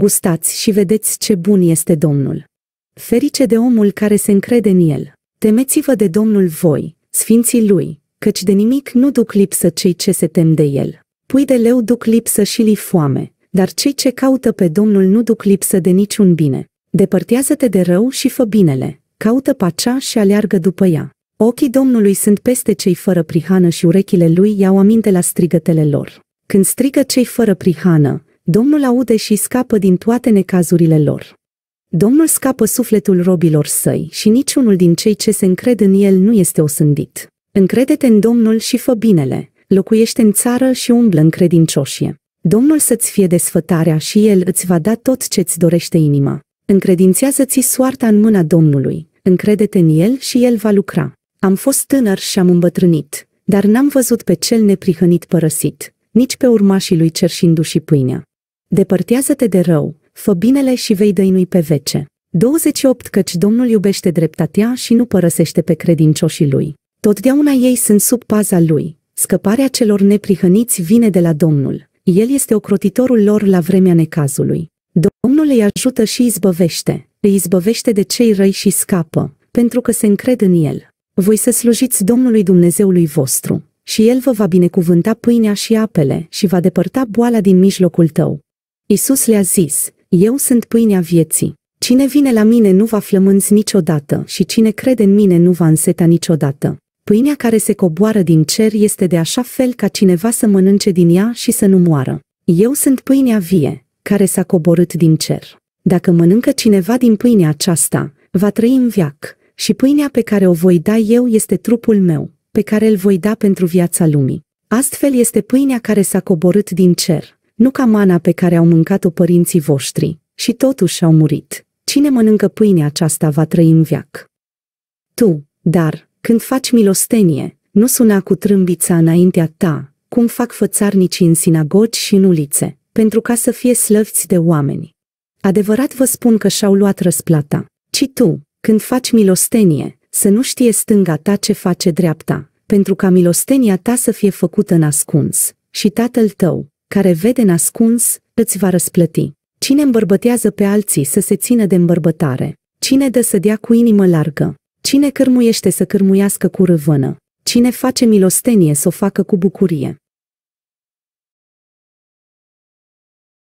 Gustați și vedeți ce bun este Domnul. Ferice de omul care se încrede în el. Temeți-vă de Domnul voi, sfinții lui, căci de nimic nu duc lipsă cei ce se tem de el. Pui de leu duc lipsă și li foame, dar cei ce caută pe Domnul nu duc lipsă de niciun bine. Depărtează-te de rău și fă binele, caută pacea și aleargă după ea. Ochii Domnului sunt peste cei fără prihană și urechile lui iau aminte la strigătele lor. Când strigă cei fără prihană, Domnul aude și scapă din toate necazurile lor. Domnul scapă sufletul robilor săi și niciunul din cei ce se încred în el nu este osândit. Încrede-te în Domnul și fă binele, locuiește în țară și umblă în credincioșie. Domnul să-ți fie desfătarea și El îți va da tot ce-ți dorește inima. Încredințează-ți soarta în mâna Domnului, încrede-te în El și El va lucra. Am fost tânăr și am îmbătrânit, dar n-am văzut pe cel neprihănit părăsit, nici pe urmașii lui cerșindu-și pâinea. Depărtează-te de rău, fă binele și vei dăinui pe vece. 28. Căci Domnul iubește dreptatea și nu părăsește pe credincioșii lui. Totdeauna ei sunt sub paza lui. Scăparea celor neprihăniți vine de la Domnul. El este ocrotitorul lor la vremea necazului. Domnul îi ajută și izbăvește. Îi izbăvește de cei răi și scapă, pentru că se încred în el. Voi să slujiți Domnului Dumnezeului vostru și el vă va binecuvânta pâinea și apele și va depărta boala din mijlocul tău. Isus le-a zis, Eu sunt pâinea vieții. Cine vine la mine nu va flămânzi niciodată și cine crede în mine nu va înseta niciodată. Pâinea care se coboară din cer este de așa fel ca cineva să mănânce din ea și să nu moară. Eu sunt pâinea vie, care s-a coborât din cer. Dacă mănâncă cineva din pâinea aceasta, va trăi în viac, și pâinea pe care o voi da eu este trupul meu, pe care îl voi da pentru viața lumii. Astfel este pâinea care s-a coborât din cer, nu ca mana pe care au mâncat-o părinții voștri, și totuși au murit. Cine mănâncă pâinea aceasta va trăi în viac? Tu, dar, când faci milostenie, nu suna cu trâmbița înaintea ta, cum fac fățarnicii în sinagogi și în ulițe, pentru ca să fie slăvți de oameni. Adevărat vă spun că și-au luat răsplata, ci tu, când faci milostenie, să nu știe stânga ta ce face dreapta, pentru ca milostenia ta să fie făcută în ascuns, și tatăl tău, care vede nascuns, îți va răsplăti. Cine îmbărbătează pe alții să se țină de îmbărbătare? Cine dă să dea cu inimă largă? Cine cărmuiește să cărmuiască cu râvână? Cine face milostenie să o facă cu bucurie?